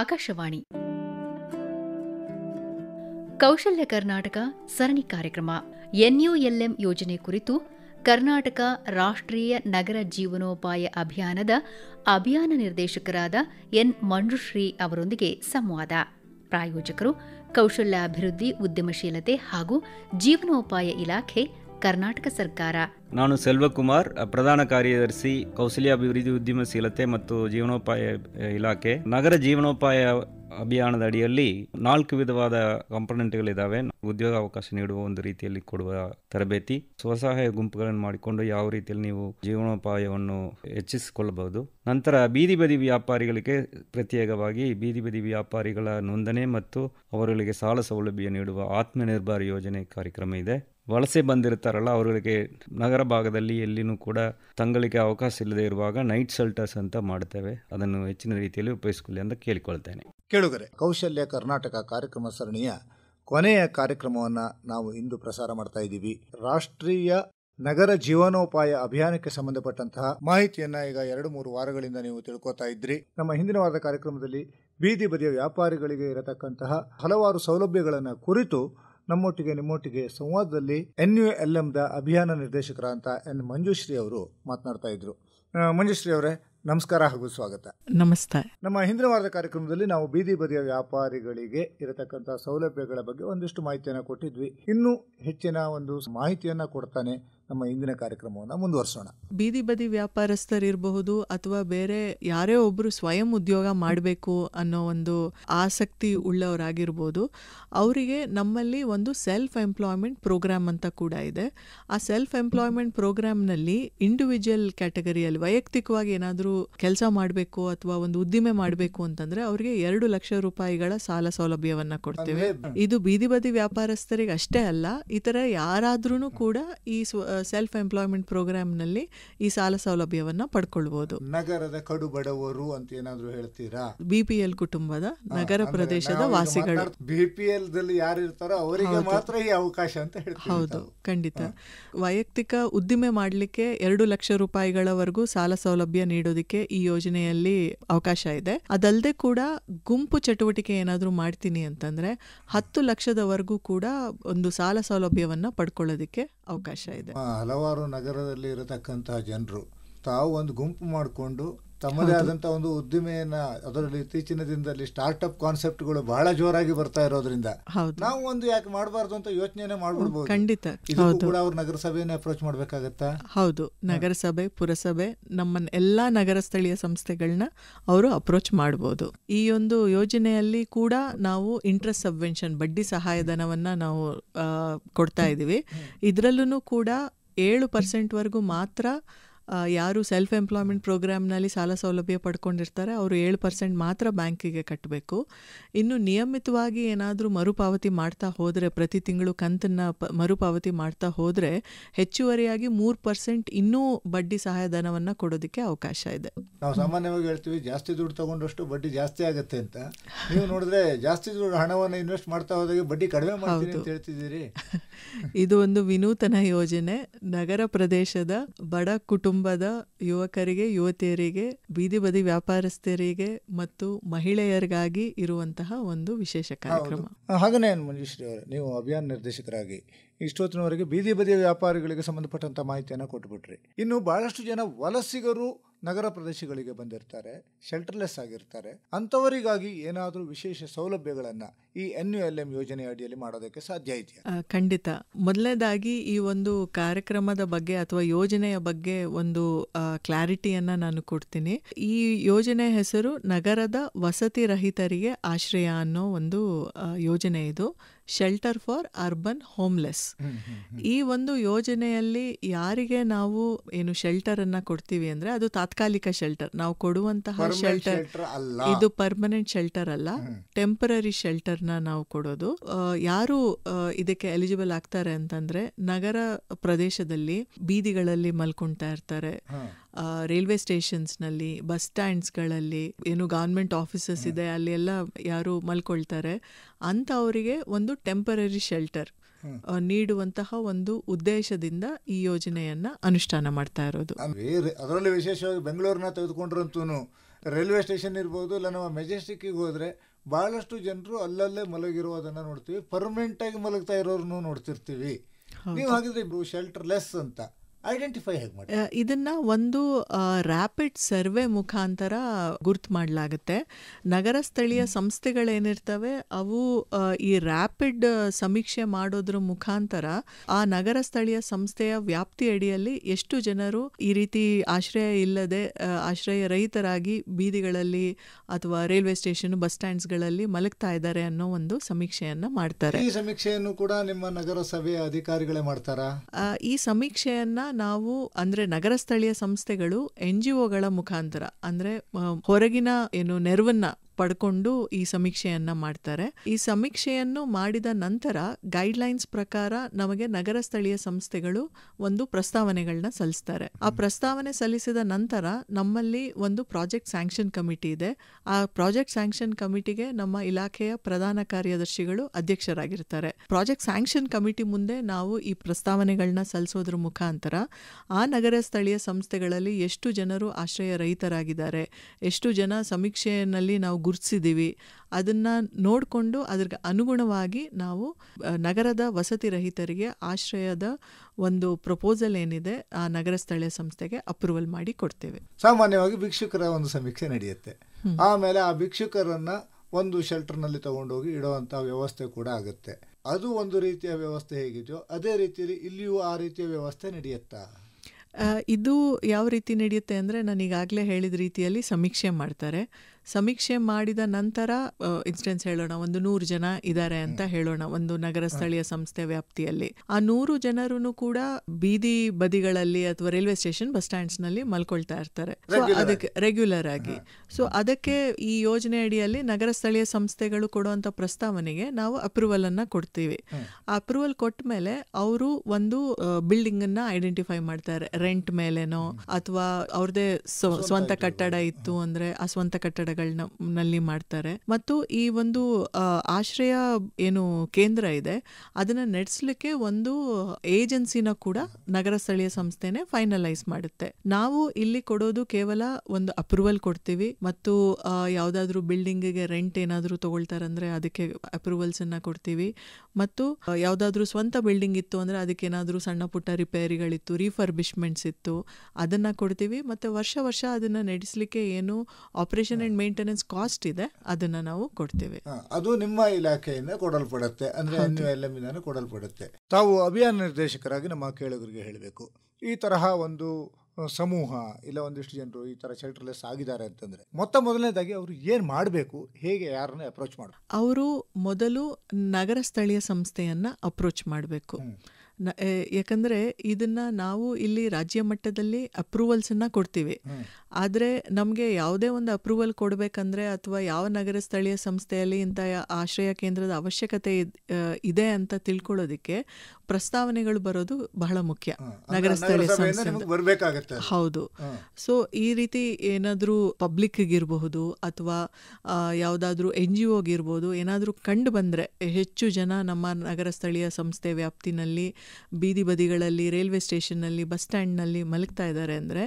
ಆಕಾಶವಾಣಿ ಕೌಶಲ್ಯ ಕರ್ನಾಟಕ ಸರಣಿ ಕಾರ್ಯಕ್ರಮ ಎನ್ಯುಎಲ್ಎಂ ಯೋಜನೆ ಕುರಿತು ಕರ್ನಾಟಕ ರಾಷ್ಟ್ರೀಯ ನಗರ ಜೀವನೋಪಾಯ ಅಭಿಯಾನದ ಅಭಿಯಾನ ನಿರ್ದೇಶಕರಾದ ಎನ್ ಮಂಜುಶ್ರೀ ಅವರೊಂದಿಗೆ ಸಂವಾದ ಪ್ರಾಯೋಜಕರು ಕೌಶಲ್ಯಾಭಿವೃದ್ಧಿ ಉದ್ಯಮಶೀಲತೆ ಹಾಗೂ ಜೀವನೋಪಾಯ ಇಲಾಖೆ ಕರ್ನಾಟಕ ಸರ್ಕಾರ ನಾನು ಸೆಲ್ವಕುಮಾರ್ ಪ್ರಧಾನ ಕಾರ್ಯದರ್ಶಿ ಕೌಶಲ್ಯ ಅಭಿವೃದ್ಧಿ ಉದ್ಯಮಶೀಲತೆ ಮತ್ತು ಜೀವನೋಪಾಯ ಇಲಾಖೆ ನಗರ ಜೀವನೋಪಾಯ ಅಭಿಯಾನದ ಅಡಿಯಲ್ಲಿ ನಾಲ್ಕು ವಿಧವಾದ ಕಂಪೋನೆಂಟ್ಗಳಿದ್ದಾವೆ ಅವಕಾಶ ನೀಡುವ ಒಂದು ರೀತಿಯಲ್ಲಿ ಕೊಡುವ ತರಬೇತಿ ಸ್ವಸಹಾಯ ಗುಂಪುಗಳನ್ನು ಮಾಡಿಕೊಂಡು ಯಾವ ರೀತಿಯಲ್ಲಿ ನೀವು ಜೀವನೋಪಾಯವನ್ನು ಹೆಚ್ಚಿಸಿಕೊಳ್ಳಬಹುದು ನಂತರ ಬೀದಿ ಬದಿ ವ್ಯಾಪಾರಿಗಳಿಗೆ ಪ್ರತ್ಯೇಕವಾಗಿ ಬೀದಿ ಬದಿ ವ್ಯಾಪಾರಿಗಳ ನೋಂದಣಿ ಮತ್ತು ಅವರುಗಳಿಗೆ ಸಾಲ ಸೌಲಭ್ಯ ನೀಡುವ ಆತ್ಮನಿರ್ಭರ ಯೋಜನೆ ಕಾರ್ಯಕ್ರಮ ಇದೆ ವಲಸೆ ಬಂದಿರ್ತಾರಲ್ಲ ಅವರಿಗೆ ನಗರ ಭಾಗದಲ್ಲಿ ಎಲ್ಲಿನೂ ಕೂಡ ತಂಗಳಿಗೆ ಅವಕಾಶ ಇಲ್ಲದೆ ಇರುವಾಗ ನೈಟ್ ಸೆಲ್ಟರ್ಸ್ ಅಂತ ಮಾಡ್ತೇವೆ ಅದನ್ನು ಹೆಚ್ಚಿನ ರೀತಿಯಲ್ಲಿ ಉಪಯೋಗಿಸಿಕೊಳ್ಳಿ ಅಂತ ಕೇಳಿಕೊಳ್ತೇನೆ ಕೇಳುಗರೆ ಕೌಶಲ್ಯ ಕರ್ನಾಟಕ ಕಾರ್ಯಕ್ರಮ ಸರಣಿಯ ಕೊನೆಯ ಕಾರ್ಯಕ್ರಮವನ್ನು ನಾವು ಇಂದು ಪ್ರಸಾರ ಮಾಡ್ತಾ ಇದ್ದೀವಿ ರಾಷ್ಟ್ರೀಯ ನಗರ ಜೀವನೋಪಾಯ ಅಭಿಯಾನಕ್ಕೆ ಸಂಬಂಧಪಟ್ಟಂತಹ ಮಾಹಿತಿಯನ್ನ ಈಗ ಎರಡು ಮೂರು ವಾರಗಳಿಂದ ನೀವು ತಿಳ್ಕೊತಾ ಇದ್ರಿ ನಮ್ಮ ಹಿಂದಿನ ವಾರದ ಕಾರ್ಯಕ್ರಮದಲ್ಲಿ ಬೀದಿ ಬದಿಯ ವ್ಯಾಪಾರಿಗಳಿಗೆ ಇರತಕ್ಕಂತಹ ಹಲವಾರು ಸೌಲಭ್ಯಗಳನ್ನು ಕುರಿತು ನಮ್ಮೊಟ್ಟಿಗೆ ನಿಮ್ಮೊಟ್ಟಿಗೆ ಸಂವಾದದಲ್ಲಿ ಎನ್ ಯು ಎಲ್ ಎಂದ ಅಭಿಯಾನ ಅಂತ ಎನ್ ಮಂಜುಶ್ರೀ ಅವರು ಮಾತನಾಡ್ತಾ ಇದ್ರು ಮಂಜುಶ್ರೀ ಅವರೇ ನಮಸ್ಕಾರ ಹಾಗೂ ಸ್ವಾಗತ ನಮಸ್ತೆ ನಮ್ಮ ಹಿಂದಿನ ವಾರದ ಕಾರ್ಯಕ್ರಮದಲ್ಲಿ ನಾವು ಬೀದಿ ಬದಿಯ ವ್ಯಾಪಾರಿಗಳಿಗೆ ಇರತಕ್ಕಂಥ ಸೌಲಭ್ಯಗಳ ಬಗ್ಗೆ ಒಂದಿಷ್ಟು ಮಾಹಿತಿಯನ್ನು ಕೊಟ್ಟಿದ್ವಿ ಇನ್ನೂ ಹೆಚ್ಚಿನ ಒಂದು ಮಾಹಿತಿಯನ್ನು ಕೊಡ್ತಾನೆ ನಮ್ಮ ಇಂದಿನ ಕಾರ್ಯಕ್ರಮವನ್ನು ಮುಂದುವರಿಸೋಣ ಬೀದಿ ಬದಿ ವ್ಯಾಪಾರಸ್ಥರಿರಬಹುದು ಅಥವಾ ಬೇರೆ ಯಾರೇ ಒಬ್ಬರು ಸ್ವಯಂ ಉದ್ಯೋಗ ಮಾಡಬೇಕು ಅನ್ನೋ ಒಂದು ಆಸಕ್ತಿ ಉಳ್ಳವರಾಗಿರ್ಬೋದು ಅವರಿಗೆ ನಮ್ಮಲ್ಲಿ ಒಂದು ಸೆಲ್ಫ್ ಎಂಪ್ಲಾಯ್ಮೆಂಟ್ ಪ್ರೋಗ್ರಾಮ್ ಅಂತ ಕೂಡ ಇದೆ ಆ ಸೆಲ್ಫ್ ಎಂಪ್ಲಾಯ್ಮೆಂಟ್ ನಲ್ಲಿ ಇಂಡಿವಿಜುವಲ್ ಕ್ಯಾಟಗರಿಯಲ್ಲಿ ವೈಯಕ್ತಿಕವಾಗಿ ಏನಾದರೂ ಕೆಲಸ ಮಾಡಬೇಕು ಅಥವಾ ಒಂದು ಉದ್ದಿಮೆ ಮಾಡಬೇಕು ಅಂತಂದರೆ ಅವರಿಗೆ ಎರಡು ಲಕ್ಷ ರೂಪಾಯಿಗಳ ಸಾಲ ಸೌಲಭ್ಯವನ್ನು ಕೊಡ್ತೇವೆ ಇದು ಬೀದಿ ಬದಿ ವ್ಯಾಪಾರಸ್ಥರಿಗೆ ಅಷ್ಟೇ ಅಲ್ಲ ಈ ಥರ ಯಾರಾದ್ರೂ ಕೂಡ ಈ ಸ್ವ ಸೆಲ್ಫ್ ಎಂಪ್ಲಾಯ್ಮೆಂಟ್ ನಲ್ಲಿ ಈ ಸಾಲ ಸೌಲಭ್ಯವನ್ನು ಪಡ್ಕೊಳ್ಬಹುದು ನಗರದ ಕಡು ಬಡವರು ಅಂತ ಏನಾದರೂ ಹೇಳ್ತೀರಾ ಬಿಪಿಎಲ್ ಕುಟುಂಬದ ನಗರ ಪ್ರದೇಶದ ವಾಸಿಗಳು ಬಿಪಿಎಲ್ ಪಿ ಯಾರು ಇರ್ತಾರೋ ಅವರಿಗೆ ಮಾತ್ರ ಈ ಅವಕಾಶ ಅಂತ ಹೌದು ಖಂಡಿತ ವೈಯಕ್ತಿಕ ಉದ್ದಿಮೆ ಮಾಡಲಿಕ್ಕೆ ಎರಡು ಲಕ್ಷ ರೂಪಾಯಿಗಳವರೆಗೂ ಸಾಲ ಸೌಲಭ್ಯ ನೀಡೋದಕ್ಕೆ ಈ ಯೋಜನೆಯಲ್ಲಿ ಅವಕಾಶ ಇದೆ ಅದಲ್ಲದೆ ಕೂಡ ಗುಂಪು ಚಟುವಟಿಕೆ ಏನಾದರೂ ಮಾಡ್ತೀನಿ ಅಂತಂದ್ರೆ ಹತ್ತು ಲಕ್ಷದವರೆಗೂ ಕೂಡ ಒಂದು ಸಾಲ ಸೌಲಭ್ಯವನ್ನ ಪಡ್ಕೊಳ್ಳೋದಕ್ಕೆ ಅವಕಾಶ ಇದೆ ಹಲವಾರು ನಗರದಲ್ಲಿ ಇರತಕ್ಕಂಥ ಜನರು ತಾವು ಒಂದು ಗುಂಪು ಮಾಡಿಕೊಂಡು ತಮ್ಮದೇ ಆದಂತಹ ಒಂದು ಉದ್ದಿಮೆಯನ್ನ ಅದರಲ್ಲಿ ಇತ್ತೀಚಿನ ದಿನದಲ್ಲಿ ಸ್ಟಾರ್ಟ್ಅಪ್ ಕಾನ್ಸೆಪ್ಟ್ಗಳು ಬಹಳ ಜೋರಾಗಿ ಬರ್ತಾ ಇರೋದ್ರಿಂದ ನಾವು ಒಂದು ಯಾಕೆ ಮಾಡಬಾರ್ದು ಅಂತ ಯೋಚನೆ ಮಾಡ್ಬಿಡ್ಬೋದು ಖಂಡಿತ ಕೂಡ ಅವ್ರ ನಗರಸಭೆಯನ್ನ ಅಪ್ರೋಚ್ ಮಾಡ್ಬೇಕಾಗತ್ತಾ ಹೌದು ನಗರಸಭೆ ಪುರಸಭೆ ನಮ್ಮ ಎಲ್ಲಾ ನಗರ ಸ್ಥಳೀಯ ಸಂಸ್ಥೆಗಳನ್ನ ಅವರು ಅಪ್ರೋಚ್ ಮಾಡಬಹುದು ಈ ಒಂದು ಯೋಜನೆಯಲ್ಲಿ ಕೂಡ ನಾವು ಇಂಟ್ರೆಸ್ಟ್ ಸಬ್ವೆನ್ಷನ್ ಬಡ್ಡಿ ಸಹಾಯಧನವನ್ನ ನಾವು ಕೊಡ್ತಾ ಇದೀವಿ ಇದರಲ್ಲೂ ಕೂಡ ಏಳು ಪರ್ಸೆಂಟ್ ವರೆಗೂ ಮಾತ್ರ ಯಾರು ಸೆಲ್ಫ್ ಎಂಪ್ಲಾಯ್ಮೆಂಟ್ ಪ್ರೋಗ್ರಾಮ್ನಲ್ಲಿ ಸಾಲ ಸೌಲಭ್ಯ ಪಡ್ಕೊಂಡಿರ್ತಾರೆ ಅವರು ಏಳು ಪರ್ಸೆಂಟ್ ಮಾತ್ರ ಬ್ಯಾಂಕಿಗೆ ಕಟ್ಟಬೇಕು ಇನ್ನು ನಿಯಮಿತವಾಗಿ ಏನಾದರೂ ಮರುಪಾವತಿ ಮಾಡ್ತಾ ಹೋದರೆ ಪ್ರತಿ ತಿಂಗಳು ಕಂತನ್ನು ಮರುಪಾವತಿ ಮಾಡ್ತಾ ಹೋದರೆ ಹೆಚ್ಚುವರಿಯಾಗಿ ಮೂರು ಪರ್ಸೆಂಟ್ ಇನ್ನೂ ಬಡ್ಡಿ ಸಹಾಯಧನವನ್ನು ಕೊಡೋದಕ್ಕೆ ಅವಕಾಶ ಇದೆ ನಾವು ಸಾಮಾನ್ಯವಾಗಿ ಹೇಳ್ತೀವಿ ಜಾಸ್ತಿ ದುಡ್ಡು ತಗೊಂಡಷ್ಟು ಬಡ್ಡಿ ಜಾಸ್ತಿ ಆಗುತ್ತೆ ಅಂತ ನೀವು ನೋಡಿದ್ರೆ ಜಾಸ್ತಿ ದುಡ್ಡು ಹಣವನ್ನು ಇನ್ವೆಸ್ಟ್ ಮಾಡ್ತಾ ಹೋದಾಗ ಬಡ್ಡಿ ಕಡಿಮೆ ಮಾಡ್ತೀವಿ ಅಂತ ಇದು ಒಂದು ವಿನೂತನ ಯೋಜನೆ ನಗರ ಪ್ರದೇಶದ ಬಡ ಕುಟುಂಬ ಕುಟುಂಬದ ಯುವಕರಿಗೆ ಯುವತಿಯರಿಗೆ ಬೀದಿ ಬದಿ ವ್ಯಾಪಾರಸ್ಥರಿಗೆ ಮತ್ತು ಮಹಿಳೆಯರಿಗಾಗಿ ಇರುವಂತಹ ಒಂದು ವಿಶೇಷ ಕಾರ್ಯಕ್ರಮ ಹಾಗನೇ ಮಂಜುಶ್ರೀ ಅವರೇ ನೀವು ಅಭಿಯಾನ ನಿರ್ದೇಶಕರಾಗಿ ಇಷ್ಟೊತ್ತಿನವರೆಗೆ ಬೀದಿ ಬದಿಯ ವ್ಯಾಪಾರಿಗಳಿಗೆ ಸಂಬಂಧಪಟ್ಟಂತ ಮಾಹಿತಿಯನ್ನು ಕೊಟ್ಬಿಟ್ರಿ ಇನ್ನು ಬಹಳಷ್ಟು ಜನ ವಲಸಿಗರು ನಗರ ಪ್ರದೇಶಗಳಿಗೆ ಬಂದಿರ್ತಾರೆ ಶೆಲ್ಟರ್ಲೆಸ್ ಆಗಿರ್ತಾರೆ ಅಂತವರಿಗಾಗಿ ಏನಾದರೂ ವಿಶೇಷ ಸೌಲಭ್ಯಗಳನ್ನ ಈ ಎನ್ ಯು ಎಲ್ ಎಂ ಯೋಜನೆ ಅಡಿಯಲ್ಲಿ ಮಾಡೋದಕ್ಕೆ ಸಾಧ್ಯ ಇದೆಯಾ ಖಂಡಿತ ಮೊದಲನೇದಾಗಿ ಈ ಒಂದು ಕಾರ್ಯಕ್ರಮದ ಬಗ್ಗೆ ಅಥವಾ ಯೋಜನೆಯ ಬಗ್ಗೆ ಒಂದು ಕ್ಲಾರಿಟಿಯನ್ನ ನಾನು ಕೊಡ್ತೀನಿ ಈ ಯೋಜನೆ ಹೆಸರು ನಗರದ ವಸತಿ ರಹಿತರಿಗೆ ಆಶ್ರಯ ಅನ್ನೋ ಒಂದು ಯೋಜನೆ ಇದು ಶೆಲ್ಟರ್ ಫಾರ್ ಅರ್ಬನ್ ಹೋಮ್ಲೆಸ್ ಈ ಒಂದು ಯೋಜನೆಯಲ್ಲಿ ಯಾರಿಗೆ ನಾವು ಏನು ಶೆಲ್ಟರ್ ಅನ್ನ ಕೊಡ್ತೀವಿ ಅಂದ್ರೆ ಅದು ತಾತ್ಕಾಲಿಕ ಶೆಲ್ಟರ್ ನಾವು ಕೊಡುವಂತಹ ಶೆಲ್ಟರ್ ಇದು ಪರ್ಮನೆಂಟ್ ಶೆಲ್ಟರ್ ಅಲ್ಲ ಟೆಂಪರರಿ ಶೆಲ್ಟರ್ ನಾವು ಕೊಡೋದು ಯಾರು ಇದಕ್ಕೆ ಎಲಿಜಿಬಲ್ ಆಗ್ತಾರೆ ಅಂತಂದ್ರೆ ನಗರ ಪ್ರದೇಶದಲ್ಲಿ ಬೀದಿಗಳಲ್ಲಿ ಮಲ್ಕೊಂತಾ ಇರ್ತಾರೆ ರೈಲ್ವೆ ನಲ್ಲಿ ಬಸ್ ಗಳಲ್ಲಿ ಏನು ಗೌರ್ಮೆಂಟ್ ಆಫೀಸಸ್ ಇದೆ ಅಲ್ಲಿ ಎಲ್ಲ ಯಾರು ಮಲ್ಕೊಳ್ತಾರೆ ಅಂತ ಅವರಿಗೆ ಒಂದು ಟೆಂಪರರಿ ಶೆಲ್ಟರ್ ನೀಡುವಂತಹ ಒಂದು ಉದ್ದೇಶದಿಂದ ಈ ಯೋಜನೆಯನ್ನ ಅನುಷ್ಠಾನ ಮಾಡ್ತಾ ಇರೋದು ಅದರಲ್ಲಿ ವಿಶೇಷವಾಗಿ ಬೆಂಗಳೂರಿನ ತೆಗೆದುಕೊಂಡ್ರಂತೂ ರೈಲ್ವೆ ಸ್ಟೇಷನ್ ಇರ್ಬೋದು ಇಲ್ಲ ನಮ್ಮ ಮೆಜೆಸ್ಟಿಕ್ಗೆ ಹೋದ್ರೆ ಬಹಳಷ್ಟು ಜನರು ಅಲ್ಲಲ್ಲೇ ಮಲಗಿರೋದನ್ನ ನೋಡ್ತೀವಿ ಪರ್ಮನೆಂಟ್ ಆಗಿ ಮಲಗ್ತಾ ಇರೋರನ್ನು ನೋಡ್ತಿರ್ತೀವಿ ನೀವು ಹಾಗಿದ್ರೆ ಇಬ್ರು ಶೆಲ್ಟರ್ ಲೆಸ್ ಅಂತ ಐಡೆಂಟಿಫೈ ಇದನ್ನ ಒಂದು ರ್ಯಾಪಿಡ್ ಸರ್ವೆ ಮುಖಾಂತರ ಗುರ್ತು ಮಾಡಲಾಗುತ್ತೆ ನಗರ ಸ್ಥಳೀಯ ಸಂಸ್ಥೆಗಳೇನಿರ್ತವೆ ಅವು ಈ ರ್ಯಾಪಿಡ್ ಸಮೀಕ್ಷೆ ಮಾಡೋದ್ರ ಮುಖಾಂತರ ಆ ನಗರ ಸ್ಥಳೀಯ ಸಂಸ್ಥೆಯ ವ್ಯಾಪ್ತಿ ಅಡಿಯಲ್ಲಿ ಎಷ್ಟು ಜನರು ಈ ರೀತಿ ಆಶ್ರಯ ಇಲ್ಲದೆ ಆಶ್ರಯ ರಹಿತರಾಗಿ ಬೀದಿಗಳಲ್ಲಿ ಅಥವಾ ರೈಲ್ವೆ ಸ್ಟೇಷನ್ ಬಸ್ ಸ್ಟ್ಯಾಂಡ್ಸ್ಗಳಲ್ಲಿ ಮಲಗ್ತಾ ಇದ್ದಾರೆ ಅನ್ನೋ ಒಂದು ಸಮೀಕ್ಷೆಯನ್ನ ಮಾಡ್ತಾರೆ ಈ ಸಮೀಕ್ಷೆಯನ್ನು ಕೂಡ ನಿಮ್ಮ ನಗರಸಭೆಯ ಅಧಿಕಾರಿಗಳೇ ಮಾಡ್ತಾರಾ ಈ ಸಮೀಕ್ಷೆಯನ್ನ ನಾವು ಅಂದ್ರೆ ನಗರ ಸ್ಥಳೀಯ ಸಂಸ್ಥೆಗಳು ಎನ್ ಜಿ ಒಗಳ ಮುಖಾಂತರ ಅಂದ್ರೆ ಹೊರಗಿನ ಏನು ನೆರವನ್ನ ಪಡ್ಕೊಂಡು ಈ ಸಮೀಕ್ಷೆಯನ್ನ ಮಾಡ್ತಾರೆ ಈ ಸಮೀಕ್ಷೆಯನ್ನು ಮಾಡಿದ ನಂತರ ಗೈಡ್ಲೈನ್ಸ್ ಪ್ರಕಾರ ನಮಗೆ ನಗರ ಸ್ಥಳೀಯ ಸಂಸ್ಥೆಗಳು ಒಂದು ಪ್ರಸ್ತಾವನೆಗಳನ್ನ ಸಲ್ಲಿಸ್ತಾರೆ ಆ ಪ್ರಸ್ತಾವನೆ ಸಲ್ಲಿಸಿದ ನಂತರ ನಮ್ಮಲ್ಲಿ ಒಂದು ಪ್ರಾಜೆಕ್ಟ್ ಸ್ಯಾಂಕ್ಷನ್ ಕಮಿಟಿ ಇದೆ ಆ ಪ್ರಾಜೆಕ್ಟ್ ಸ್ಯಾಂಕ್ಷನ್ ಕಮಿಟಿಗೆ ನಮ್ಮ ಇಲಾಖೆಯ ಪ್ರಧಾನ ಕಾರ್ಯದರ್ಶಿಗಳು ಅಧ್ಯಕ್ಷರಾಗಿರ್ತಾರೆ ಪ್ರಾಜೆಕ್ಟ್ ಸ್ಯಾಂಕ್ಷನ್ ಕಮಿಟಿ ಮುಂದೆ ನಾವು ಈ ಪ್ರಸ್ತಾವನೆಗಳನ್ನ ಸಲ್ಲಿಸೋದ್ರ ಮುಖಾಂತರ ಆ ನಗರ ಸ್ಥಳೀಯ ಸಂಸ್ಥೆಗಳಲ್ಲಿ ಎಷ್ಟು ಜನರು ಆಶ್ರಯ ರಹಿತರಾಗಿದ್ದಾರೆ ಎಷ್ಟು ಜನ ಸಮೀಕ್ಷೆಯಲ್ಲಿ ನಾವು ಗುರುತಿಸಿದ್ದೀವಿ ಅದನ್ನು ನೋಡಿಕೊಂಡು ಅದಕ್ಕೆ ಅನುಗುಣವಾಗಿ ನಾವು ನಗರದ ವಸತಿ ರಹಿತರಿಗೆ ಆಶ್ರಯದ ಒಂದು ಪ್ರಪೋಸಲ್ ಏನಿದೆ ಆ ನಗರ ಸ್ಥಳೀಯ ಸಂಸ್ಥೆಗೆ ಅಪ್ರೂವಲ್ ಮಾಡಿ ಕೊಡ್ತೇವೆ ಸಾಮಾನ್ಯವಾಗಿ ಭಿಕ್ಷುಕರ ಒಂದು ಸಮೀಕ್ಷೆ ನಡೆಯುತ್ತೆ ಆಮೇಲೆ ಆ ಭಿಕ್ಷುಕರನ್ನು ಒಂದು ಶೆಲ್ಟರ್ನಲ್ಲಿ ತಗೊಂಡೋಗಿ ಇಡುವಂಥ ವ್ಯವಸ್ಥೆ ಕೂಡ ಆಗುತ್ತೆ ಅದು ಒಂದು ರೀತಿಯ ವ್ಯವಸ್ಥೆ ಹೇಗಿದೆಯೋ ಅದೇ ರೀತಿಯಲ್ಲಿ ಇಲ್ಲಿಯೂ ಆ ರೀತಿಯ ವ್ಯವಸ್ಥೆ ನಡೆಯುತ್ತಾ ಇದು ಯಾವ ರೀತಿ ನಡೆಯುತ್ತೆ ಅಂದರೆ ನಾನು ಈಗಾಗಲೇ ಹೇಳಿದ ರೀತಿಯಲ್ಲಿ ಸಮೀಕ್ಷೆ ಮಾಡ್ತಾರೆ ಸಮೀಕ್ಷೆ ಮಾಡಿದ ನಂತರ ಇನ್ಸ್ಟೆನ್ಸ್ ಹೇಳೋಣ ಒಂದು ನೂರು ಜನ ಇದ್ದಾರೆ ಅಂತ ಹೇಳೋಣ ಒಂದು ನಗರ ಸ್ಥಳೀಯ ಸಂಸ್ಥೆ ವ್ಯಾಪ್ತಿಯಲ್ಲಿ ಆ ನೂರು ಜನರು ಕೂಡ ಬೀದಿ ಬದಿಗಳಲ್ಲಿ ಅಥವಾ ರೈಲ್ವೆ ಸ್ಟೇಷನ್ ಬಸ್ ಸ್ಟ್ಯಾಂಡ್ಸ್ ನಲ್ಲಿ ಮಲ್ಕೊಳ್ತಾ ಇರ್ತಾರೆ ಅದಕ್ಕೆ ರೆಗ್ಯುಲರ್ ಆಗಿ ಸೊ ಅದಕ್ಕೆ ಈ ಯೋಜನೆ ಅಡಿಯಲ್ಲಿ ನಗರ ಸ್ಥಳೀಯ ಸಂಸ್ಥೆಗಳು ಕೊಡುವಂತ ಪ್ರಸ್ತಾವನೆಗೆ ನಾವು ಅಪ್ರೂವಲ್ ಅನ್ನ ಕೊಡ್ತೀವಿ ಅಪ್ರೂವಲ್ ಕೊಟ್ಟ ಮೇಲೆ ಅವರು ಒಂದು ಬಿಲ್ಡಿಂಗ್ ಅನ್ನ ಐಡೆಂಟಿಫೈ ಮಾಡ್ತಾರೆ ರೆಂಟ್ ಮೇಲೆನೋ ಅಥವಾ ಅವ್ರದೇ ಸ್ವಂತ ಕಟ್ಟಡ ಇತ್ತು ಅಂದ್ರೆ ಆ ಸ್ವಂತ ಕಟ್ಟಡ ಕಾರ್ಯಗಳನ್ನ ನಲ್ಲಿ ಮಾಡ್ತಾರೆ ಮತ್ತು ಈ ಒಂದು ಆಶ್ರಯ ಏನು ಕೇಂದ್ರ ಇದೆ ಅದನ್ನ ನಡೆಸಲಿಕ್ಕೆ ಒಂದು ಏಜೆನ್ಸಿನ ಕೂಡ ನಗರ ಸ್ಥಳೀಯ ಸಂಸ್ಥೆನೆ ಫೈನಲೈಸ್ ಮಾಡುತ್ತೆ ನಾವು ಇಲ್ಲಿ ಕೊಡೋದು ಕೇವಲ ಒಂದು ಅಪ್ರೂವಲ್ ಕೊಡ್ತೀವಿ ಮತ್ತು ಯಾವ್ದಾದ್ರು ಗೆ ರೆಂಟ್ ಏನಾದರೂ ತಗೊಳ್ತಾರಂದ್ರೆ ಅದಕ್ಕೆ ಅಪ್ರೂವಲ್ಸ್ ಅನ್ನ ಕೊಡ್ತೀವಿ ಮತ್ತು ಯಾವ್ದಾದ್ರು ಸ್ವಂತ ಬಿಲ್ಡಿಂಗ್ ಇತ್ತು ಅಂದ್ರೆ ಅದಕ್ಕೆ ಏನಾದರೂ ಸಣ್ಣ ಪುಟ್ಟ ರಿಪೇರಿಗಳಿತ್ತು ರಿಫರ್ಬಿಶ್ಮೆಂಟ್ಸ್ ಇತ್ತು ಅದನ್ನ ಕೊಡ್ತೀವಿ ಮತ್ತೆ ವರ್ಷ ವರ್ಷ ಅದನ್ನ ನಡೆಸಲಿಕ್ಕೆ ಏನು ಆಪರೇಷನ್ ಅಂಡ್ ಮೇಂಟೆನೆನ್ಸ್ ಕಾಸ್ಟ್ ಇದೆ ಅದನ್ನ ನಾವು ಕೊಡ್ತೇವೆ ಅದು ನಿಮ್ಮ ಇಲಾಖೆಯಿಂದ ಕೊಡಲ್ಪಡುತ್ತೆ ಅಂದರೆ ಎನ್ ಕೊಡಲ್ಪಡುತ್ತೆ ತಾವು ಅಭಿಯಾನ ನಿರ್ದೇಶಕರಾಗಿ ನಮ್ಮ ಕೇಳುಗರಿಗೆ ಹೇಳಬೇಕು ಈ ತರಹ ಒಂದು ಸಮೂಹ ಇಲ್ಲ ಒಂದಿಷ್ಟು ಜನರು ಈ ಥರ ಶೆಲ್ಟರ್ಲೆಸ್ ಆಗಿದ್ದಾರೆ ಅಂತಂದ್ರೆ ಮೊತ್ತ ಮೊದಲನೇದಾಗಿ ಅವರು ಏನ್ ಮಾಡಬೇಕು ಹೇಗೆ ಯಾರನ್ನ ಅಪ್ರೋಚ್ ಮಾಡಬೇಕು ಅವರು ಮೊದಲು ನಗರ ಸ್ಥಳೀಯ ಸಂಸ್ಥೆಯನ್ನ ಅಪ್ರೋಚ್ ಮಾಡಬೇಕು ಯಾಕಂದರೆ ಇದನ್ನ ನಾವು ಇಲ್ಲಿ ರಾಜ್ಯ ಮಟ್ಟದಲ್ಲಿ ಅಪ್ರೂವಲ್ಸನ್ನು ಕೊಡ್ತೀವಿ ಆದರೆ ನಮಗೆ ಯಾವುದೇ ಒಂದು ಅಪ್ರೂವಲ್ ಕೊಡಬೇಕಂದ್ರೆ ಅಥವಾ ಯಾವ ನಗರ ಸ್ಥಳೀಯ ಸಂಸ್ಥೆಯಲ್ಲಿ ಇಂಥ ಆಶ್ರಯ ಕೇಂದ್ರದ ಅವಶ್ಯಕತೆ ಇದೆ ಅಂತ ತಿಳ್ಕೊಳ್ಳೋದಿಕ್ಕೆ ಪ್ರಸ್ತಾವನೆಗಳು ಬರೋದು ಬಹಳ ಮುಖ್ಯ ನಗರ ಸ್ಥಳೀಯ ಸಂಸ್ಥೆ ಹೌದು ಸೊ ಈ ರೀತಿ ಏನಾದರೂ ಪಬ್ಲಿಕ್ಗಿರಬಹುದು ಅಥವಾ ಯಾವುದಾದ್ರೂ ಎನ್ ಜಿ ಒಗಿರ್ಬೋದು ಏನಾದರೂ ಕಂಡು ಬಂದರೆ ಹೆಚ್ಚು ಜನ ನಮ್ಮ ನಗರ ಸ್ಥಳೀಯ ಸಂಸ್ಥೆ ವ್ಯಾಪ್ತಿನಲ್ಲಿ ಬೀದಿ ಬದಿಗಳಲ್ಲಿ ರೈಲ್ವೆ ಸ್ಟೇಷನ್ನಲ್ಲಿ ಬಸ್ ಸ್ಟ್ಯಾಂಡ್ನಲ್ಲಿ ಮಲಗ್ತಾ ಇದ್ದಾರೆ ಅಂದರೆ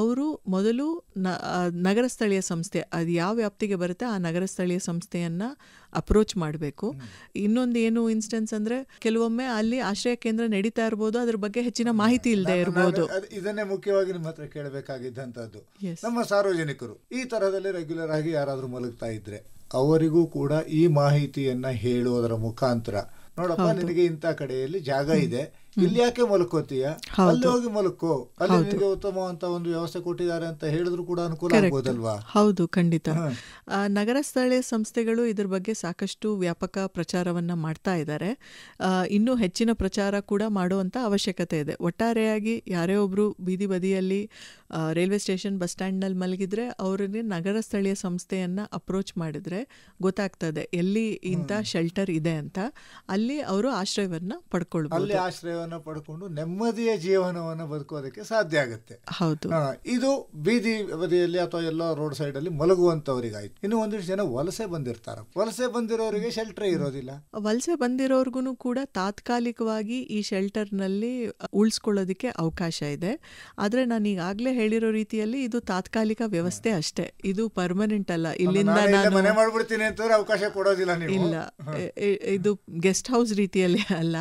ಅವರು ಮೊದಲು ನಗರ ಸ್ಥಳೀಯ ಸಂಸ್ಥೆ ಅದು ಯಾವ ವ್ಯಾಪ್ತಿಗೆ ಬರುತ್ತೆ ಆ ನಗರ ಸ್ಥಳೀಯ ಸಂಸ್ಥೆಯನ್ನು ಅಪ್ರೋಚ್ ಮಾಡಬೇಕು ಇನ್ನೊಂದು ಏನು ಇನ್ಸ್ಟೆನ್ಸ್ ಅಂದ್ರೆ ಕೆಲವೊಮ್ಮೆ ಅಲ್ಲಿ ಆಶ್ರಯ ಕೇಂದ್ರ ನಡೀತಾ ಇರ್ಬೋದು ಅದ್ರ ಬಗ್ಗೆ ಹೆಚ್ಚಿನ ಮಾಹಿತಿ ಇಲ್ಲದೆ ಇರಬಹುದು ಇದನ್ನೇ ಮುಖ್ಯವಾಗಿ ನಿಮ್ಮ ಹತ್ರ ಕೇಳಬೇಕಾಗಿದ್ದಂಥದ್ದು ನಮ್ಮ ಸಾರ್ವಜನಿಕರು ಈ ತರದಲ್ಲಿ ರೆಗ್ಯುಲರ್ ಆಗಿ ಯಾರಾದರೂ ಮಲಗ್ತಾ ಇದ್ರೆ ಅವರಿಗೂ ಕೂಡ ಈ ಮಾಹಿತಿಯನ್ನ ಹೇಳುವುದರ ಮುಖಾಂತರ ನೋಡಪ್ಪ ನಿನಗೆ ಇಂಥ ಕಡೆಯಲ್ಲಿ ಜಾಗ ಇದೆ ಇಲ್ಲಿ ಯಾಕೆ ಮಲ್ಕೋತೀಯ ಅಲ್ಲಿ ಹೋಗಿ ಅಲ್ಲಿ ನಿಮಗೆ ಉತ್ತಮವಂತ ಒಂದು ವ್ಯವಸ್ಥೆ ಕೊಟ್ಟಿದ್ದಾರೆ ಅಂತ ಹೇಳಿದ್ರು ಕೂಡ ಅನುಕೂಲ ಆಗ್ಬೋದಲ್ವಾ ಹೌದು ಖಂಡಿತ ನಗರ ಸ್ಥಳೀಯ ಸಂಸ್ಥೆಗಳು ಇದ್ರ ಬಗ್ಗೆ ಸಾಕಷ್ಟು ವ್ಯಾಪಕ ಪ್ರಚಾರವನ್ನ ಮಾಡ್ತಾ ಇದ್ದಾರೆ ಇನ್ನೂ ಹೆಚ್ಚಿನ ಪ್ರಚಾರ ಕೂಡ ಮಾಡುವಂತ ಅವಶ್ಯಕತೆ ಇದೆ ಒಟ್ಟಾರೆಯಾಗಿ ಯಾರೇ ಒಬ್ರು ಬೀದಿ ಬದಿಯಲ್ಲಿ ರೈಲ್ವೆ ಸ್ಟೇಷನ್ ಬಸ್ ನಲ್ಲಿ ಮಲಗಿದ್ರೆ ಅವರಿಗೆ ನಗರ ಸ್ಥಳೀಯ ಸಂಸ್ಥೆಯನ್ನ ಅಪ್ರೋಚ್ ಮಾಡಿದ್ರೆ ಗೊತ್ತಾಗ್ತದೆ ಎಲ್ಲಿ ಇಂತ ಶೆಲ್ಟರ್ ಇದೆ ಅಂತ ಅಲ್ಲಿ ಅವರು ಆಶ್ರಯವನ್ನ ಪಡ್ಕೊಳ್ಬೋದು ಆಹಾರವನ್ನು ಪಡ್ಕೊಂಡು ನೆಮ್ಮದಿಯ ಜೀವನವನ್ನು ಬದುಕೋದಕ್ಕೆ ಸಾಧ್ಯ ಆಗುತ್ತೆ ಹೌದು ಇದು ಬೀದಿ ಬದಿಯಲ್ಲಿ ಅಥವಾ ಎಲ್ಲ ರೋಡ್ ಸೈಡ್ ಅಲ್ಲಿ ಮಲಗುವಂತವರಿಗಾಯ್ತು ಇನ್ನು ಒಂದಿಷ್ಟು ಜನ ವಲಸೆ ಬಂದಿರ್ತಾರೆ ವಲಸೆ ಬಂದಿರೋರಿಗೆ ಶೆಲ್ಟರ್ ಇರೋದಿಲ್ಲ ವಲಸೆ ಬಂದಿರೋರ್ಗು ಕೂಡ ತಾತ್ಕಾಲಿಕವಾಗಿ ಈ ಶೆಲ್ಟರ್ ನಲ್ಲಿ ಉಳಿಸ್ಕೊಳ್ಳೋದಕ್ಕೆ ಅವಕಾಶ ಇದೆ ಆದ್ರೆ ನಾನು ಈಗಾಗಲೇ ಹೇಳಿರೋ ರೀತಿಯಲ್ಲಿ ಇದು ತಾತ್ಕಾಲಿಕ ವ್ಯವಸ್ಥೆ ಅಷ್ಟೇ ಇದು ಪರ್ಮನೆಂಟ್ ಅಲ್ಲ ಇಲ್ಲಿಂದ ಮನೆ ಮಾಡ್ಬಿಡ್ತೀನಿ ಅಂತ ಅವಕಾಶ ಕೊಡೋದಿಲ್ಲ ಇಲ್ಲ ಇದು ಗೆಸ್ಟ್ ಹೌಸ್ ರೀತಿಯಲ್ಲಿ ಅಲ್ಲ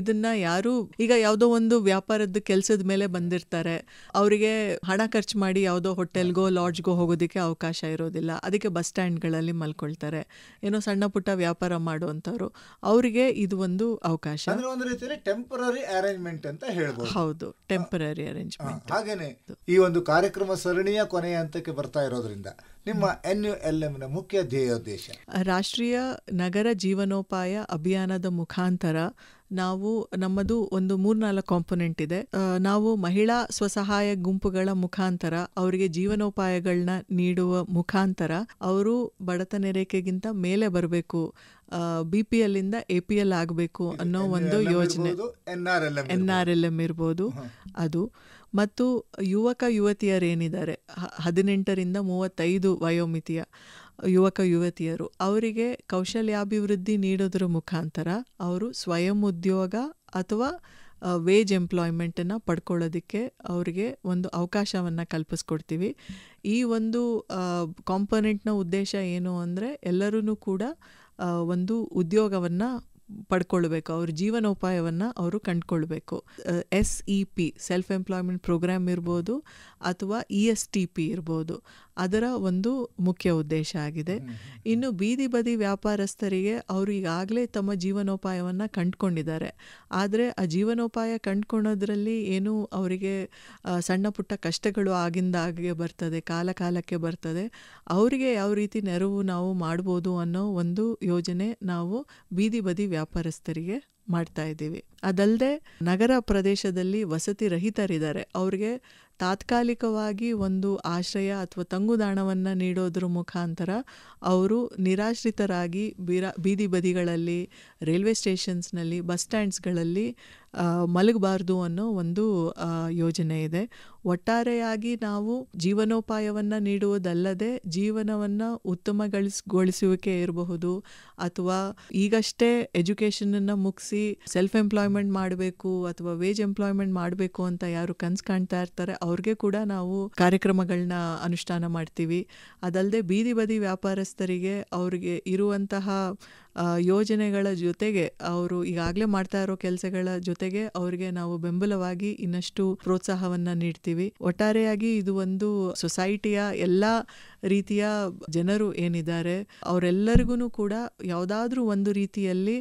ಇದನ್ನ ಯಾರು ಅವರು ಈಗ ಯಾವುದೋ ಒಂದು ವ್ಯಾಪಾರದ ಕೆಲಸದ ಮೇಲೆ ಬಂದಿರ್ತಾರೆ ಅವರಿಗೆ ಹಣ ಖರ್ಚು ಮಾಡಿ ಯಾವುದೋ ಹೋಟೆಲ್ಗೋ ಲಾಡ್ಜ್ಗೋ ಹೋಗೋದಕ್ಕೆ ಅವಕಾಶ ಇರೋದಿಲ್ಲ ಅದಕ್ಕೆ ಬಸ್ ಸ್ಟ್ಯಾಂಡ್ಗಳಲ್ಲಿ ಮಲ್ಕೊಳ್ತಾರೆ ಏನೋ ಸಣ್ಣ ಪುಟ್ಟ ವ್ಯಾಪಾರ ಮಾಡುವಂಥವ್ರು ಅವರಿಗೆ ಇದು ಒಂದು ಅವಕಾಶ ಒಂದು ರೀತಿಯಲ್ಲಿ ಟೆಂಪರರಿ ಅರೇಂಜ್ಮೆಂಟ್ ಅಂತ ಹೇಳ್ಬೋದು ಹೌದು ಟೆಂಪರರಿ ಅರೇಂಜ್ಮೆಂಟ್ ಹಾಗೇನೆ ಈ ಒಂದು ಕಾರ್ಯಕ್ರಮ ಸರಣಿಯ ಕೊನೆಯ ಹಂತಕ್ಕೆ ಬರ್ತಾ ಇರೋದ್ರಿಂದ ನಿಮ್ಮ ಎನ್ ಯು ಎಲ್ ಎಂನ ಮುಖ್ಯ ಧ್ಯೇಯೋದ್ದೇಶ ರಾಷ್ಟ್ರೀಯ ನಗರ ಜೀವನೋಪಾಯ ಅಭಿಯಾನದ ಮುಖಾಂತರ ನಾವು ನಮ್ಮದು ಒಂದು ಮೂರ್ನಾಲ್ಕು ಕಾಂಪೊನೆಂಟ್ ಇದೆ ನಾವು ಮಹಿಳಾ ಸ್ವಸಹಾಯ ಗುಂಪುಗಳ ಮುಖಾಂತರ ಅವರಿಗೆ ಜೀವನೋಪಾಯಗಳನ್ನ ನೀಡುವ ಮುಖಾಂತರ ಅವರು ಬಡತನ ರೇಖೆಗಿಂತ ಮೇಲೆ ಬರಬೇಕು ಬಿ ಪಿ ಎಲ್ ಇಂದ ಎ ಪಿ ಎಲ್ ಆಗಬೇಕು ಅನ್ನೋ ಒಂದು ಯೋಜನೆ ಎನ್ ಆರ್ ಎಲ್ ಎಂ ಇರ್ಬೋದು ಅದು ಮತ್ತು ಯುವಕ ಯುವತಿಯರೇನಿದ್ದಾರೆ ಹದಿನೆಂಟರಿಂದ ಮೂವತ್ತೈದು ವಯೋಮಿತಿಯ ಯುವಕ ಯುವತಿಯರು ಅವರಿಗೆ ಕೌಶಲ್ಯಾಭಿವೃದ್ಧಿ ನೀಡೋದ್ರ ಮುಖಾಂತರ ಅವರು ಸ್ವಯಂ ಉದ್ಯೋಗ ಅಥವಾ ವೇಜ್ ಎಂಪ್ಲಾಯ್ಮೆಂಟನ್ನು ಪಡ್ಕೊಳ್ಳೋದಕ್ಕೆ ಅವರಿಗೆ ಒಂದು ಅವಕಾಶವನ್ನು ಕಲ್ಪಿಸ್ಕೊಡ್ತೀವಿ ಈ ಒಂದು ಕಾಂಪೊನೆಂಟ್ನ ಉದ್ದೇಶ ಏನು ಅಂದರೆ ಎಲ್ಲರೂ ಕೂಡ ಒಂದು ಉದ್ಯೋಗವನ್ನು ಪಡ್ಕೊಳ್ಬೇಕು ಅವ್ರ ಜೀವನೋಪಾಯವನ್ನು ಅವರು ಕಂಡುಕೊಳ್ಬೇಕು S E P self employment program ಇರ್ಬೋದು ಅಥವಾ ಇ ಎಸ್ ಟಿ ಪಿ ಇರ್ಬೋದು ಅದರ ಒಂದು ಮುಖ್ಯ ಉದ್ದೇಶ ಆಗಿದೆ ಇನ್ನು ಬೀದಿ ಬದಿ ವ್ಯಾಪಾರಸ್ಥರಿಗೆ ಅವರು ಈಗಾಗಲೇ ತಮ್ಮ ಜೀವನೋಪಾಯವನ್ನು ಕಂಡುಕೊಂಡಿದ್ದಾರೆ ಆದರೆ ಆ ಜೀವನೋಪಾಯ ಕಂಡುಕೊಳೋದ್ರಲ್ಲಿ ಏನು ಅವರಿಗೆ ಸಣ್ಣ ಪುಟ್ಟ ಕಷ್ಟಗಳು ಆಗಿಂದಾಗೆ ಬರ್ತದೆ ಕಾಲ ಕಾಲಕ್ಕೆ ಬರ್ತದೆ ಅವರಿಗೆ ಯಾವ ರೀತಿ ನೆರವು ನಾವು ಮಾಡ್ಬೋದು ಅನ್ನೋ ಒಂದು ಯೋಜನೆ ನಾವು ಬೀದಿ ಬದಿ ವ್ಯಾ ವ್ಯಾಪಾರಸ್ಥರಿಗೆ ಮಾಡ್ತಾ ಇದ್ದೀವಿ ಅದಲ್ಲದೆ ನಗರ ಪ್ರದೇಶದಲ್ಲಿ ವಸತಿ ರಹಿತರಿದ್ದಾರೆ ಅವ್ರಿಗೆ ತಾತ್ಕಾಲಿಕವಾಗಿ ಒಂದು ಆಶ್ರಯ ಅಥವಾ ತಂಗುದಾಣವನ್ನು ನೀಡೋದ್ರ ಮುಖಾಂತರ ಅವರು ನಿರಾಶ್ರಿತರಾಗಿ ಬೀರ ಬೀದಿ ಬದಿಗಳಲ್ಲಿ ರೈಲ್ವೆ ಸ್ಟೇಷನ್ಸ್ನಲ್ಲಿ ಬಸ್ ಸ್ಟ್ಯಾಂಡ್ಸ್ಗಳಲ್ಲಿ ಮಲಗಬಾರ್ದು ಅನ್ನೋ ಒಂದು ಯೋಜನೆ ಇದೆ ಒಟ್ಟಾರೆಯಾಗಿ ನಾವು ಜೀವನೋಪಾಯವನ್ನು ನೀಡುವುದಲ್ಲದೆ ಜೀವನವನ್ನು ಉತ್ತಮಗೊಳಿಸ್ಗೊಳಿಸುವಿಕೆ ಇರಬಹುದು ಅಥವಾ ಈಗಷ್ಟೇ ಎಜುಕೇಷನನ್ನು ಮುಗಿಸಿ ಸೆಲ್ಫ್ ಎಂಪ್ಲಾಯ್ಮೆಂಟ್ ಮಾಡಬೇಕು ಅಥವಾ ವೇಜ್ ಎಂಪ್ಲಾಯ್ಮೆಂಟ್ ಮಾಡಬೇಕು ಅಂತ ಯಾರು ಕನ್ಸ್ ಕಾಣ್ತಾ ಇರ್ತಾರೆ ಅವ್ರಿಗೆ ಕೂಡ ನಾವು ಕಾರ್ಯಕ್ರಮಗಳನ್ನ ಅನುಷ್ಠಾನ ಮಾಡ್ತೀವಿ ಅದಲ್ಲದೆ ಬೀದಿ ಬದಿ ವ್ಯಾಪಾರಸ್ಥರಿಗೆ ಅವ್ರಿಗೆ ಇರುವಂತಹ ಯೋಜನೆಗಳ ಜೊತೆಗೆ ಅವರು ಈಗಾಗಲೇ ಮಾಡ್ತಾ ಇರೋ ಕೆಲಸಗಳ ಜೊತೆಗೆ ಅವರಿಗೆ ನಾವು ಬೆಂಬಲವಾಗಿ ಇನ್ನಷ್ಟು ಪ್ರೋತ್ಸಾಹವನ್ನ ನೀಡ್ತೀವಿ ಒಟ್ಟಾರೆಯಾಗಿ ಇದು ಒಂದು ಸೊಸೈಟಿಯ ಎಲ್ಲ ರೀತಿಯ ಜನರು ಏನಿದ್ದಾರೆ ಅವರೆಲ್ಲರಿಗೂ ಕೂಡ ಯಾವುದಾದ್ರೂ ಒಂದು ರೀತಿಯಲ್ಲಿ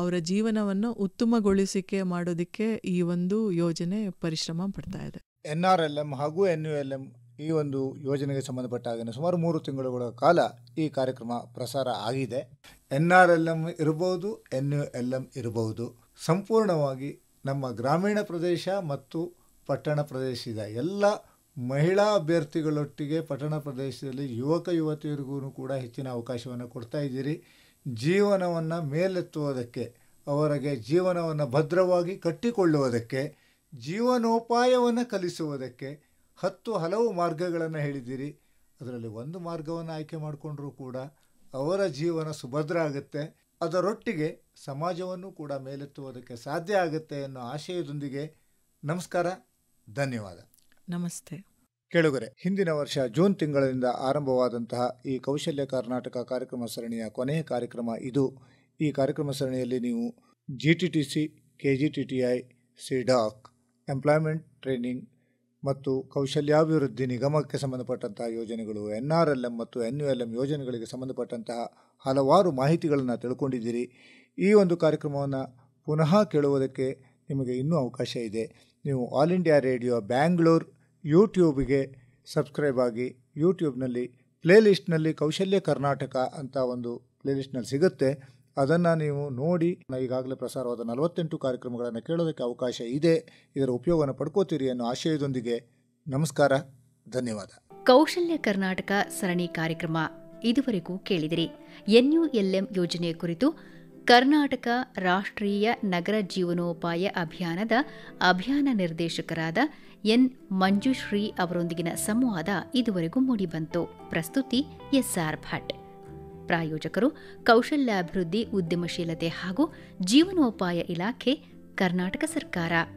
ಅವರ ಜೀವನವನ್ನು ಉತ್ತಮಗೊಳಿಸಿಕೆ ಮಾಡೋದಕ್ಕೆ ಈ ಒಂದು ಯೋಜನೆ ಪರಿಶ್ರಮ ಪಡ್ತಾ ಇದೆ ಎನ್ ಆರ್ ಎಲ್ ಎಂ ಹಾಗೂ ಎನ್ ಯು ಎಲ್ ಎಂ ಈ ಒಂದು ಯೋಜನೆಗೆ ಸಂಬಂಧಪಟ್ಟ ಹಾಗೆ ಸುಮಾರು ಮೂರು ತಿಂಗಳುಗಳ ಕಾಲ ಈ ಕಾರ್ಯಕ್ರಮ ಪ್ರಸಾರ ಆಗಿದೆ ಎನ್ ಆರ್ ಎಲ್ ಎಮ್ ಇರಬಹುದು ಎನ್ ಯು ಎಲ್ ಎಮ್ ಇರಬಹುದು ಸಂಪೂರ್ಣವಾಗಿ ನಮ್ಮ ಗ್ರಾಮೀಣ ಪ್ರದೇಶ ಮತ್ತು ಪಟ್ಟಣ ಪ್ರದೇಶದ ಎಲ್ಲ ಮಹಿಳಾ ಅಭ್ಯರ್ಥಿಗಳೊಟ್ಟಿಗೆ ಪಟ್ಟಣ ಪ್ರದೇಶದಲ್ಲಿ ಯುವಕ ಯುವತಿಯರಿಗೂ ಕೂಡ ಹೆಚ್ಚಿನ ಅವಕಾಶವನ್ನು ಕೊಡ್ತಾ ಇದ್ದೀರಿ ಜೀವನವನ್ನು ಮೇಲೆತ್ತುವುದಕ್ಕೆ ಅವರಿಗೆ ಜೀವನವನ್ನು ಭದ್ರವಾಗಿ ಕಟ್ಟಿಕೊಳ್ಳುವುದಕ್ಕೆ ಜೀವನೋಪಾಯವನ್ನು ಕಲಿಸುವುದಕ್ಕೆ ಹತ್ತು ಹಲವು ಮಾರ್ಗಗಳನ್ನು ಹೇಳಿದ್ದೀರಿ ಅದರಲ್ಲಿ ಒಂದು ಮಾರ್ಗವನ್ನು ಆಯ್ಕೆ ಮಾಡಿಕೊಂಡ್ರೂ ಕೂಡ ಅವರ ಜೀವನ ಸುಭದ್ರ ಆಗುತ್ತೆ ಅದರೊಟ್ಟಿಗೆ ಸಮಾಜವನ್ನು ಕೂಡ ಮೇಲೆತ್ತುವುದಕ್ಕೆ ಸಾಧ್ಯ ಆಗುತ್ತೆ ಅನ್ನೋ ಆಶಯದೊಂದಿಗೆ ನಮಸ್ಕಾರ ಧನ್ಯವಾದ ನಮಸ್ತೆ ಕೆಳಗರೆ ಹಿಂದಿನ ವರ್ಷ ಜೂನ್ ತಿಂಗಳಿಂದ ಆರಂಭವಾದಂತಹ ಈ ಕೌಶಲ್ಯ ಕರ್ನಾಟಕ ಕಾರ್ಯಕ್ರಮ ಸರಣಿಯ ಕೊನೆಯ ಕಾರ್ಯಕ್ರಮ ಇದು ಈ ಕಾರ್ಯಕ್ರಮ ಸರಣಿಯಲ್ಲಿ ನೀವು G T T C K G T T I ಡಾಕ್ ಎಂಪ್ಲಾಯ್ಮೆಂಟ್ ಟ್ರೈನಿಂಗ್ ಮತ್ತು ಕೌಶಲ್ಯಾಭಿವೃದ್ಧಿ ನಿಗಮಕ್ಕೆ ಸಂಬಂಧಪಟ್ಟಂತಹ ಯೋಜನೆಗಳು ಎನ್ ಆರ್ ಎಲ್ ಎಂ ಮತ್ತು ಎನ್ ಯು ಎಲ್ ಎಂ ಯೋಜನೆಗಳಿಗೆ ಸಂಬಂಧಪಟ್ಟಂತಹ ಹಲವಾರು ಮಾಹಿತಿಗಳನ್ನು ತಿಳ್ಕೊಂಡಿದ್ದೀರಿ ಈ ಒಂದು ಕಾರ್ಯಕ್ರಮವನ್ನು ಪುನಃ ಕೇಳುವುದಕ್ಕೆ ನಿಮಗೆ ಇನ್ನೂ ಅವಕಾಶ ಇದೆ ನೀವು ಆಲ್ ಇಂಡಿಯಾ ರೇಡಿಯೋ ಬ್ಯಾಂಗ್ಳೂರ್ ಯೂಟ್ಯೂಬ್ಗೆ ಸಬ್ಸ್ಕ್ರೈಬ್ ಆಗಿ ಯೂಟ್ಯೂಬ್ನಲ್ಲಿ ಪ್ಲೇಲಿಸ್ಟ್ನಲ್ಲಿ ಕೌಶಲ್ಯ ಕರ್ನಾಟಕ ಅಂತ ಒಂದು ಪ್ಲೇಲಿಸ್ಟ್ನಲ್ಲಿ ಸಿಗುತ್ತೆ ಅದನ್ನು ನೀವು ನೋಡಿ ಈಗಾಗಲೇ ಪ್ರಸಾರವಾದ ನಲವತ್ತೆಂಟು ಕಾರ್ಯಕ್ರಮಗಳನ್ನು ಕೇಳೋದಕ್ಕೆ ಅವಕಾಶ ಇದೆ ಇದರ ಉಪಯೋಗವನ್ನು ಪಡ್ಕೋತೀರಿ ಅನ್ನೋ ಆಶಯದೊಂದಿಗೆ ನಮಸ್ಕಾರ ಧನ್ಯವಾದ ಕೌಶಲ್ಯ ಕರ್ನಾಟಕ ಸರಣಿ ಕಾರ್ಯಕ್ರಮ ಇದುವರೆಗೂ ಕೇಳಿದಿರಿ ಎನ್ಯುಎಲ್ಎಂ ಯೋಜನೆ ಕುರಿತು ಕರ್ನಾಟಕ ರಾಷ್ಟ್ರೀಯ ನಗರ ಜೀವನೋಪಾಯ ಅಭಿಯಾನದ ಅಭಿಯಾನ ನಿರ್ದೇಶಕರಾದ ಎನ್ ಮಂಜುಶ್ರೀ ಅವರೊಂದಿಗಿನ ಸಂವಾದ ಇದುವರೆಗೂ ಮೂಡಿಬಂತು ಪ್ರಸ್ತುತಿ ಎಸ್ಆರ್ ಭಟ್ ಪ್ರಾಯೋಜಕರು ಕೌಶಲ್ಯಾಭಿವೃದ್ಧಿ ಉದ್ಯಮಶೀಲತೆ ಹಾಗೂ ಜೀವನೋಪಾಯ ಇಲಾಖೆ ಕರ್ನಾಟಕ ಸರ್ಕಾರ